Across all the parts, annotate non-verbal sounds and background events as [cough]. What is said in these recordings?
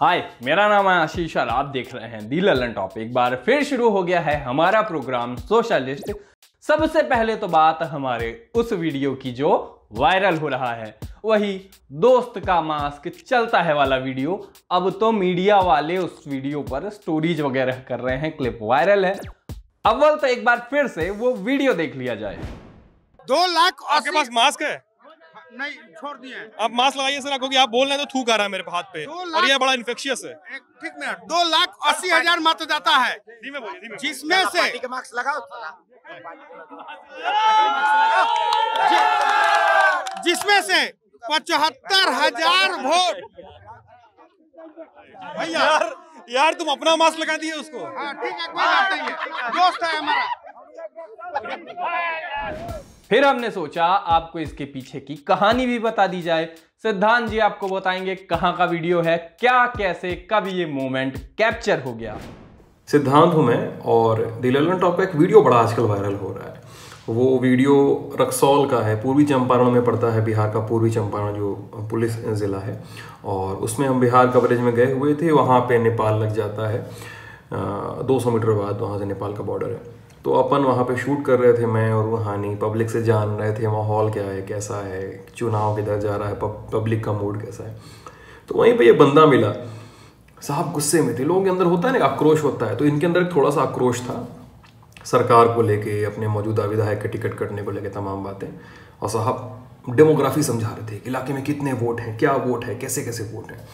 हाय मेरा नाम है आशीष और आप देख रहे हैं दी ललन टॉप एक बार फिर शुरू हो गया है हमारा प्रोग्राम सोशलिस्ट सबसे पहले तो बात हमारे उस वीडियो की जो वायरल हो रहा है वही दोस्त का मास्क चलता है वाला वीडियो अब तो मीडिया वाले उस वीडियो पर स्टोरीज वगैरह कर रहे हैं क्लिप वायरल है अव्वल तो एक बार फिर से वो वीडियो देख लिया जाए दो लाख आपके पास मास्क है नहीं छोड़ दिए आप मास्क लगाइए सर क्योंकि आप बोल रहे हैं तो थूक आ रहा है मेरे हाथ पे और ये बड़ा इन्फेक्शियस है ठीक मिनट दो लाख अस्सी हजार मतदाता है जिसमें से जिसमें से पचहत्तर हजार वोट भैया यार यार तुम अपना मास्क लगा दिए उसको हाँ ठीक है कोई बात नहीं है दोस्त है हमारा फिर हमने सोचा आपको इसके पीछे की कहानी भी बता दी जाए सिद्धांत जी आपको बताएंगे कहाँ का वीडियो है क्या कैसे कब ये मोमेंट कैप्चर हो गया सिद्धांत हूँ मैं और दिलेलन टॉप का एक वीडियो बड़ा आजकल वायरल हो रहा है वो वीडियो रक्सौल का है पूर्वी चंपारण में पड़ता है बिहार का पूर्वी चंपारण जो पुलिस ज़िला है और उसमें हम बिहार कवरेज में गए हुए थे वहाँ पे नेपाल लग जाता है दो सौ मीटर बाद वहाँ से नेपाल का बॉर्डर है तो अपन वहाँ पे शूट कर रहे थे मैं और रूहानी पब्लिक से जान रहे थे माहौल क्या है कैसा है चुनाव किधर जा रहा है पब्लिक का मूड कैसा है तो वहीं पे ये बंदा मिला साहब गुस्से में थे लोगों के अंदर होता है ना आक्रोश होता है तो इनके अंदर थोड़ा सा आक्रोश था सरकार को लेके अपने मौजूदा विधायक के टिकट कटने को लेके तमाम बातें और साहब डेमोग्राफी समझा रहे थे इलाके में कितने वोट हैं क्या वोट है कैसे कैसे वोट हैं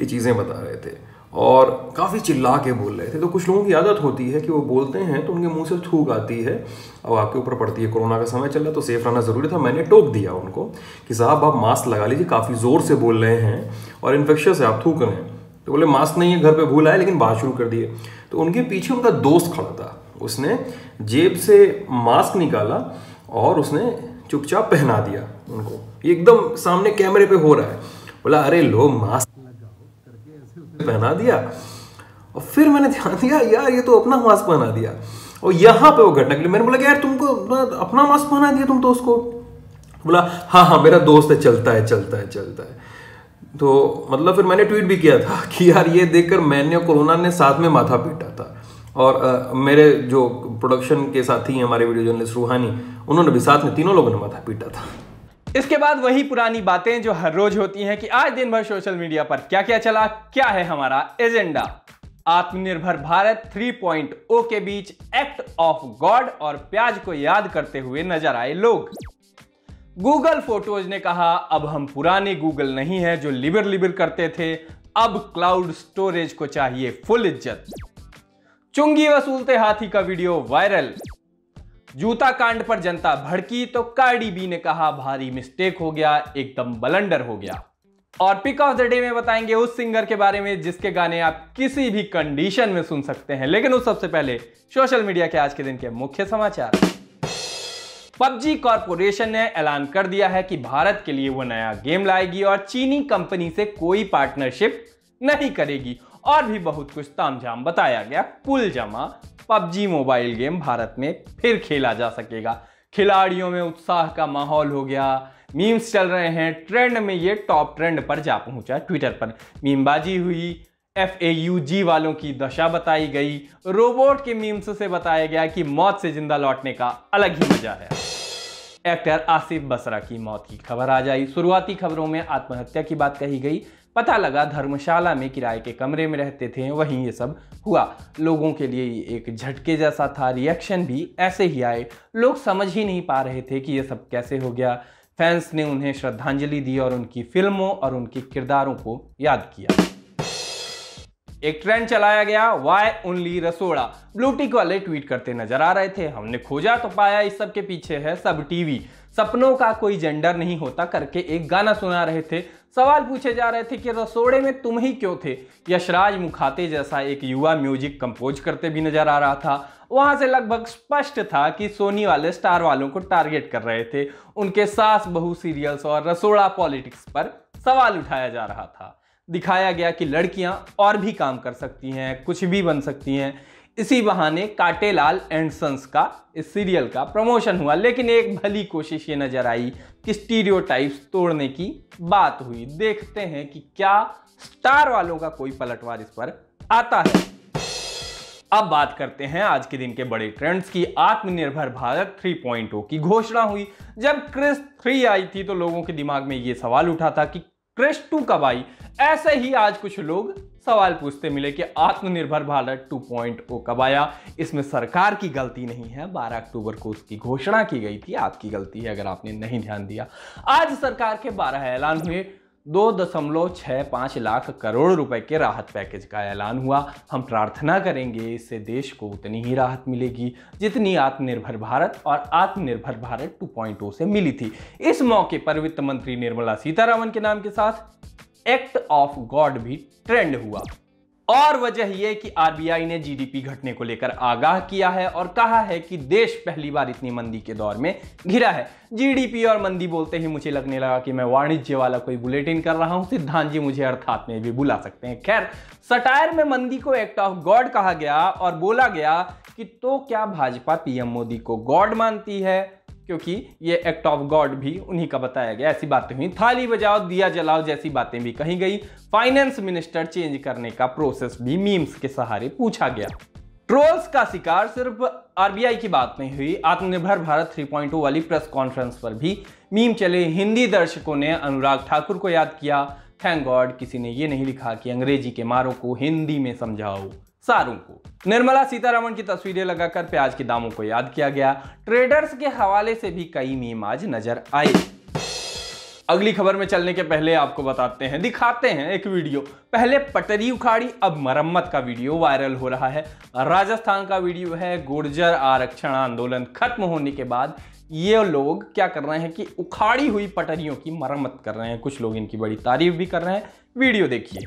ये चीज़ें बता रहे थे और काफ़ी चिल्ला के बोल रहे थे तो कुछ लोगों की आदत होती है कि वो बोलते हैं तो उनके मुंह से थूक आती है अब आपके ऊपर पड़ती है कोरोना का समय चल रहा तो सेफ रहना ज़रूरी था मैंने टोक दिया उनको कि साहब आप मास्क लगा लीजिए काफ़ी ज़ोर से बोल रहे हैं और इन्फेक्शन से आप थूक रहे हैं तो बोले मास्क नहीं है घर पर भूल आए लेकिन बात शुरू कर दिए तो उनके पीछे उनका दोस्त खड़ा था उसने जेब से मास्क निकाला और उसने चुपचाप पहना दिया उनको एकदम सामने कैमरे पे हो रहा है बोला अरे लो मास्क पहना दिया और फिर मैंने ध्यान दिया यार ये तो अपना मास्क पहना दिया और यहाँ पे वो घटना के लिए मैंने बोला यार तुमको अपना मास्क पहना दिया तुम दोस्त तो को बोला हाँ हाँ मेरा दोस्त है चलता है चलता है चलता है तो मतलब फिर मैंने ट्वीट भी किया था [laughs] कि यार ये देखकर मैंने और कोरोना ने साथ में माथा पीटा था और आ, मेरे जो प्रोडक्शन के साथी हैं हमारे वीडियो जर्नलिस्ट रूहानी उन्होंने भी साथ में तीनों लोगों ने माथा पीटा था इसके बाद वही पुरानी बातें जो हर रोज होती हैं कि आज दिन भर सोशल मीडिया पर क्या क्या चला क्या है हमारा एजेंडा आत्मनिर्भर भारत 3.0 के बीच एक्ट ऑफ गॉड और प्याज को याद करते हुए नजर आए लोग गूगल फोटोज ने कहा अब हम पुराने गूगल नहीं है जो लिबर लिबर करते थे अब क्लाउड स्टोरेज को चाहिए फुल इज्जत चुंगी वसूलते हाथी का वीडियो वायरल जूता कांड पर जनता भड़की तो कार्डी बी ने कहा भारी मिस्टेक हो गया एकदम बलंडर हो गया और पिक ऑफ द डे में बताएंगे उस सिंगर के बारे में जिसके गाने आप किसी भी कंडीशन में सुन सकते हैं लेकिन उस सबसे पहले सोशल मीडिया के आज के दिन के मुख्य समाचार पबजी कॉरपोरेशन ने ऐलान कर दिया है कि भारत के लिए वो नया गेम लाएगी और चीनी कंपनी से कोई पार्टनरशिप नहीं करेगी और भी बहुत कुछ तामझाम बताया गया कुल जमा पबजी मोबाइल गेम भारत में फिर खेला जा सकेगा खिलाड़ियों में उत्साह का माहौल हो गया मीम्स चल रहे हैं ट्रेंड में ये टॉप ट्रेंड पर जा पहुंचा ट्विटर पर मीमबाजी हुई एफ ए यू जी वालों की दशा बताई गई रोबोट के मीम्स से बताया गया कि मौत से जिंदा लौटने का अलग ही मजा है एक्टर आसिफ बसरा की मौत की खबर आ जाई शुरुआती खबरों में आत्महत्या की बात कही गई पता लगा धर्मशाला में किराए के कमरे में रहते थे वहीं ये सब हुआ लोगों के लिए एक झटके जैसा था रिएक्शन भी ऐसे ही आए लोग समझ ही नहीं पा रहे थे कि ये सब कैसे हो गया फैंस ने उन्हें श्रद्धांजलि दी और उनकी फिल्मों और उनके किरदारों को याद किया एक ट्रेंड चलाया गया वाई ओनली रसोड़ा ब्लूटिक वाले ट्वीट करते नजर आ रहे थे हमने खोजा तो पाया इस सब के पीछे है सब टीवी सपनों का कोई जेंडर नहीं होता करके एक गाना सुना रहे थे सवाल पूछे जा रहे थे कि रसोड़े में तुम ही क्यों थे यशराज मुखाते जैसा एक युवा म्यूजिक कंपोज करते भी नजर आ रहा था वहां से लगभग स्पष्ट था कि सोनी वाले स्टार वालों को टारगेट कर रहे थे उनके सास बहु सीरियल्स और रसोड़ा पॉलिटिक्स पर सवाल उठाया जा रहा था दिखाया गया कि लड़कियां और भी काम कर सकती हैं कुछ भी बन सकती हैं इसी बहाने काटेलाल एंड सन्स का इस सीरियल का प्रमोशन हुआ लेकिन एक भली कोशिश ये नज़र आई कि स्टीरियो तोड़ने की बात हुई देखते हैं कि क्या स्टार वालों का कोई पलटवार इस पर आता है अब बात करते हैं आज के दिन के बड़े ट्रेंड्स की आत्मनिर्भर भारत 3.0 की घोषणा हुई जब क्रिस 3 आई थी तो लोगों के दिमाग में ये सवाल उठा था कि टू कब आई ऐसे ही आज कुछ लोग सवाल पूछते मिले कि आत्मनिर्भर भारत 2.0 कब आया इसमें सरकार की गलती नहीं है 12 अक्टूबर को उसकी घोषणा की गई थी आपकी गलती है अगर आपने नहीं ध्यान दिया आज सरकार के 12 ऐलान हुए दो दशमलव छः पाँच लाख करोड़ रुपए के राहत पैकेज का ऐलान हुआ हम प्रार्थना करेंगे इससे देश को उतनी ही राहत मिलेगी जितनी आत्मनिर्भर भारत और आत्मनिर्भर भारत 2.0 से मिली थी इस मौके पर वित्त मंत्री निर्मला सीतारामन के नाम के साथ एक्ट ऑफ गॉड भी ट्रेंड हुआ और वजह यह कि आरबीआई ने जीडीपी घटने को लेकर आगाह किया है और कहा है कि देश पहली बार इतनी मंदी के दौर में घिरा है जीडीपी और मंदी बोलते ही मुझे लगने लगा कि मैं वाणिज्य वाला कोई बुलेटिन कर रहा हूं सिद्धांत जी मुझे अर्थात में भी बुला सकते हैं खैर सटायर में मंदी को एक्ट ऑफ गॉड कहा गया और बोला गया कि तो क्या भाजपा पीएम मोदी को गॉड मानती है क्योंकि ये एक्ट ऑफ गॉड भी उन्हीं का बताया गया ऐसी बातें हुई थाली बजाओ दिया जलाओ जैसी बातें भी कही गई फाइनेंस मिनिस्टर चेंज करने का प्रोसेस भी मीम्स के सहारे पूछा गया ट्रोल्स का शिकार सिर्फ आरबीआई की बात नहीं हुई आत्मनिर्भर भारत 3.0 वाली प्रेस कॉन्फ्रेंस पर भी मीम चले हिंदी दर्शकों ने अनुराग ठाकुर को याद किया थैंक गॉड किसी ने ये नहीं लिखा कि अंग्रेजी के मारों को हिंदी में समझाओ सारों को निर्मला सीतारमण की तस्वीरें लगाकर प्याज के दामों को याद किया गया ट्रेडर्स के हवाले से भी कई मीम आज नजर आए अगली खबर में चलने के पहले आपको बताते हैं दिखाते हैं एक वीडियो पहले पटरी उखाड़ी अब मरम्मत का वीडियो वायरल हो रहा है राजस्थान का वीडियो है गुर्जर आरक्षण आंदोलन खत्म होने के बाद ये लोग क्या कर रहे हैं कि उखाड़ी हुई पटरियों की मरम्मत कर रहे हैं कुछ लोग इनकी बड़ी तारीफ भी कर रहे हैं वीडियो देखिए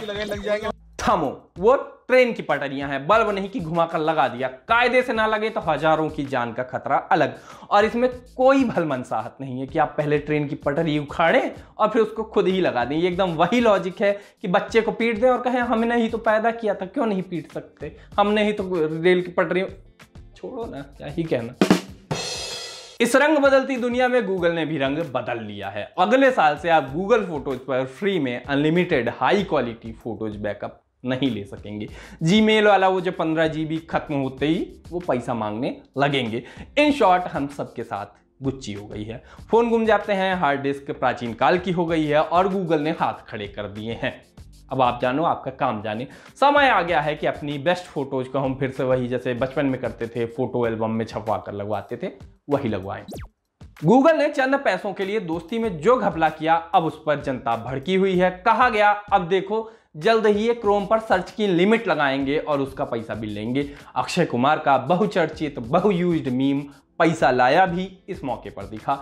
इसकी लगाए लग जाएंगे थामो वो ट्रेन की पटरियां हैं बल्ब नहीं कि घुमाकर लगा दिया कायदे से ना लगे तो हजारों की जान का खतरा अलग और इसमें कोई भलमनसाहत नहीं है कि आप पहले ट्रेन की पटरी उखाड़ें और फिर उसको खुद ही लगा दें ये एकदम वही लॉजिक है कि बच्चे को पीट दें और कहें हमने ही तो पैदा किया था क्यों नहीं पीट सकते हमने ही तो रेल की पटरी छोड़ो ना क्या ही कहना इस रंग बदलती दुनिया में गूगल ने भी रंग बदल लिया है अगले साल से आप गूगल फोटोज पर फ्री में unlimited high quality photos backup नहीं ले सकेंगे जी वाला वो जो पंद्रह जी खत्म होते ही वो पैसा मांगने लगेंगे इन शॉर्ट हम सबके साथ गुच्ची हो गई है फोन गुम जाते हैं हार्ड डिस्क प्राचीन काल की हो गई है और गूगल ने हाथ खड़े कर दिए हैं अब आप जानो आपका काम जाने समय आ गया है कि अपनी बेस्ट फोटोज को हम फिर से वही जैसे बचपन में करते थे फोटो एल्बम में छपवा कर लगवाते थे वही लगवाएं गूगल ने चंद पैसों के लिए दोस्ती में जो घपला किया अब उस पर जनता भड़की हुई है कहा गया अब देखो जल्द ही ये क्रोम पर सर्च की लिमिट लगाएंगे और उसका पैसा भी लेंगे अक्षय कुमार का बहुचर्चित बहुयूज्ड मीम पैसा लाया भी इस मौके पर दिखा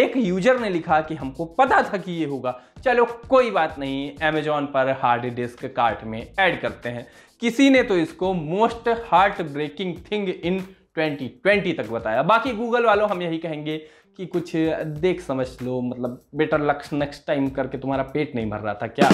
एक यूजर ने लिखा कि हमको पता था कि ये होगा चलो कोई बात नहीं अमेजोन पर हार्ड डिस्क कार्ट में ऐड करते हैं किसी ने तो इसको most heart breaking thing in 2020 तक बताया बाकी गूगल वालों हम यही कहेंगे कि कुछ देख समझ लो मतलब बेटर लक्ष्य नेक्स्ट टाइम करके तुम्हारा पेट नहीं भर रहा था क्या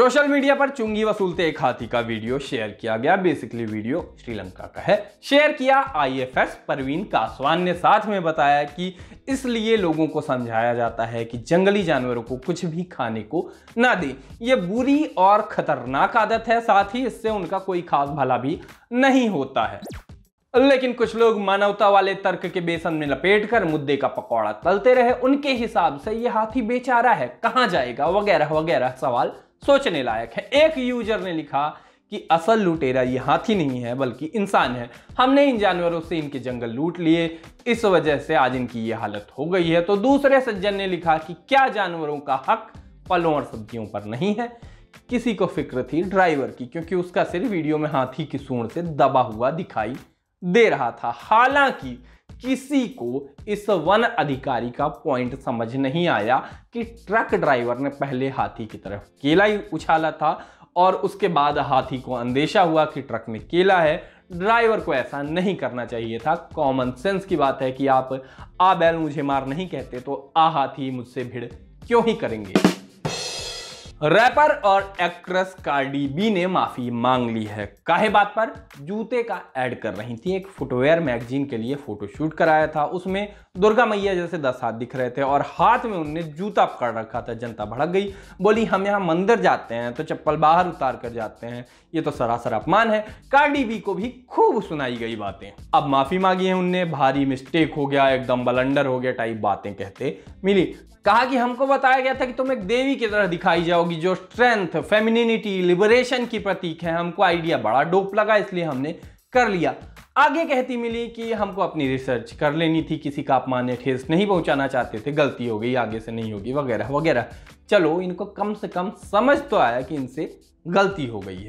सोशल मीडिया पर चुंगी वसूलते एक हाथी का वीडियो शेयर किया गया बेसिकली वीडियो श्रीलंका का है शेयर किया आईएफएस परवीन कासवान ने साथ में बताया कि इसलिए लोगों को समझाया जाता है कि जंगली जानवरों को कुछ भी खाने को ना दें यह बुरी और खतरनाक आदत है साथ ही इससे उनका कोई खास भला भी नहीं होता है लेकिन कुछ लोग मानवता वाले तर्क के बेसन में लपेट कर मुद्दे का पकौड़ा तलते रहे उनके हिसाब से ये हाथी बेचारा है कहाँ जाएगा वगैरह वगैरह सवाल सोचने लायक है एक यूजर ने लिखा कि असल लुटेरा ये हाथी नहीं है बल्कि इंसान है हमने इन जानवरों से इनके जंगल लूट लिए इस वजह से आज इनकी ये हालत हो गई है तो दूसरे सज्जन ने लिखा कि क्या जानवरों का हक फलों और सब्जियों पर नहीं है किसी को फिक्र थी ड्राइवर की क्योंकि उसका सिर वीडियो में हाथी की सूंड से दबा हुआ दिखाई दे रहा था हालांकि किसी को इस वन अधिकारी का पॉइंट समझ नहीं आया कि ट्रक ड्राइवर ने पहले हाथी की तरफ केला ही उछाला था और उसके बाद हाथी को अंदेशा हुआ कि ट्रक में केला है ड्राइवर को ऐसा नहीं करना चाहिए था कॉमन सेंस की बात है कि आप आ बैल मुझे मार नहीं कहते तो आ हाथी मुझसे भिड़ क्यों ही करेंगे रैपर और एक्ट्रेस कार्डी बी ने माफी मांग ली है काहे बात पर जूते का ऐड कर रही थी एक फुटवेयर मैगजीन के लिए फोटोशूट कराया था उसमें दुर्गा मैया जैसे दस हाथ दिख रहे थे और हाथ में उनने जूता पकड़ रखा था जनता भड़क गई बोली हम यहाँ मंदिर जाते हैं तो चप्पल बाहर उतार कर जाते हैं ये तो सरासर अपमान है कार्डी बी को भी खूब सुनाई गई बातें अब माफी मांगी है उनने भारी मिस्टेक हो गया एकदम बलंडर हो गया टाइप बातें कहते मिली कहा कि हमको बताया गया था कि तुम एक देवी की तरह दिखाई जाओगी जो स्ट्रेंथ फेमिनिटी लिबरेशन की प्रतीक है हमको आइडिया बड़ा डोप लगा इसलिए हमने कर लिया आगे कहती मिली कि हमको अपनी रिसर्च कर लेनी थी किसी का अपमान या ठेस नहीं पहुंचाना चाहते थे गलती हो गई आगे से नहीं होगी वगैरह वगैरह चलो इनको कम से कम समझ तो आया कि इनसे गलती हो गई है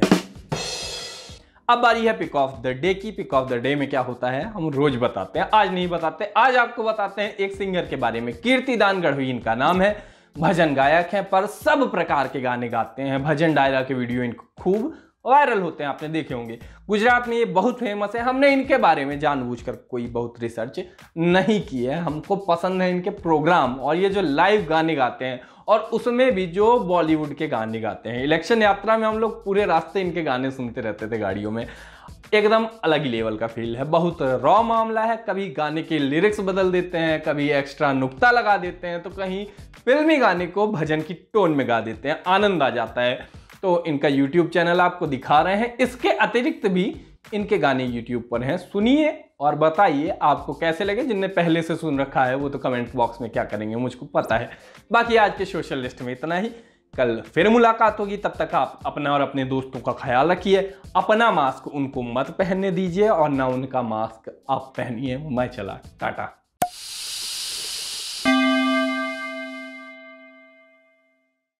अब आ रही है पिक ऑफ द डे की पिक ऑफ द डे में क्या होता है हम रोज बताते हैं आज नहीं बताते आज आपको बताते हैं एक सिंगर के बारे में कीर्ति कीर्तिदान गढ़वी इनका नाम है भजन गायक है पर सब प्रकार के गाने गाते हैं भजन डायरा के वीडियो इनको खूब वायरल होते हैं आपने देखे होंगे गुजरात में ये बहुत फेमस है हमने इनके बारे में जानबूझकर कोई बहुत रिसर्च नहीं की है हमको पसंद है इनके प्रोग्राम और ये जो लाइव गाने गाते हैं और उसमें भी जो बॉलीवुड के गाने गाते हैं इलेक्शन यात्रा में हम लोग पूरे रास्ते इनके गाने सुनते रहते थे गाड़ियों में एकदम अलग ही लेवल का फील है बहुत रॉ मामला है कभी गाने के लिरिक्स बदल देते हैं कभी एक्स्ट्रा नुक्ता लगा देते हैं तो कहीं फिल्मी गाने को भजन की टोन में गा देते हैं आनंद आ जाता है तो इनका यूट्यूब चैनल आपको दिखा रहे हैं इसके अतिरिक्त भी इनके गाने यूट्यूब पर हैं सुनिए और बताइए आपको कैसे लगे जिनने पहले से सुन रखा है वो तो कमेंट बॉक्स में क्या करेंगे मुझको पता है बाकी आज के सोशल लिस्ट में इतना ही कल फिर मुलाकात होगी तब तक आप अपना और अपने दोस्तों का ख्याल रखिए अपना मास्क उनको मत पहनने दीजिए और ना उनका मास्क आप पहनिए मैं चला टाटा